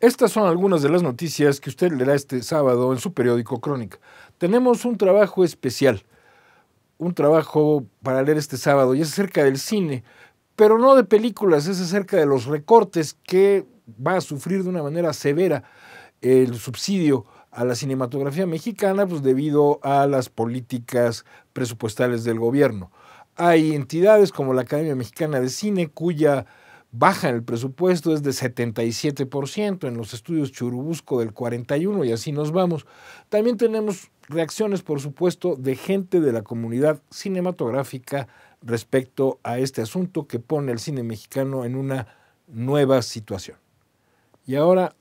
Estas son algunas de las noticias que usted leerá este sábado en su periódico Crónica. Tenemos un trabajo especial, un trabajo para leer este sábado y es acerca del cine, pero no de películas, es acerca de los recortes que va a sufrir de una manera severa el subsidio a la cinematografía mexicana, pues debido a las políticas presupuestales del gobierno. Hay entidades como la Academia Mexicana de Cine cuya baja en el presupuesto es de 77%, en los estudios Churubusco del 41% y así nos vamos. También tenemos reacciones, por supuesto, de gente de la comunidad cinematográfica respecto a este asunto que pone el cine mexicano en una nueva situación. Y ahora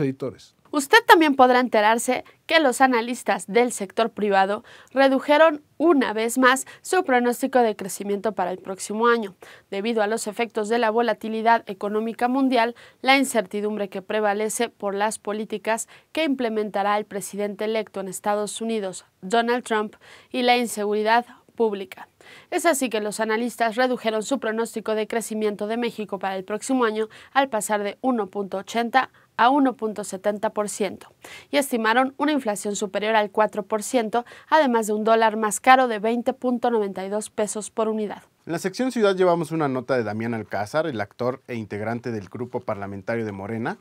editores. Usted también podrá enterarse que los analistas del sector privado redujeron una vez más su pronóstico de crecimiento para el próximo año, debido a los efectos de la volatilidad económica mundial, la incertidumbre que prevalece por las políticas que implementará el presidente electo en Estados Unidos, Donald Trump, y la inseguridad pública. Es así que los analistas redujeron su pronóstico de crecimiento de México para el próximo año al pasar de 1.80 a 1.70% y estimaron una inflación superior al 4%, además de un dólar más caro de 20.92 pesos por unidad. En la sección Ciudad llevamos una nota de Damián Alcázar, el actor e integrante del grupo parlamentario de Morena,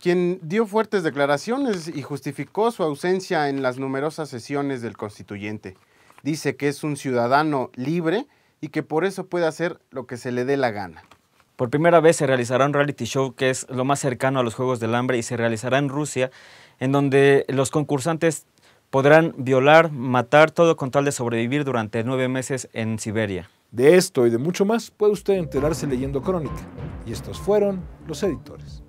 quien dio fuertes declaraciones y justificó su ausencia en las numerosas sesiones del constituyente dice que es un ciudadano libre y que por eso puede hacer lo que se le dé la gana. Por primera vez se realizará un reality show que es lo más cercano a los Juegos del Hambre y se realizará en Rusia, en donde los concursantes podrán violar, matar, todo con tal de sobrevivir durante nueve meses en Siberia. De esto y de mucho más puede usted enterarse leyendo Crónica. Y estos fueron los editores.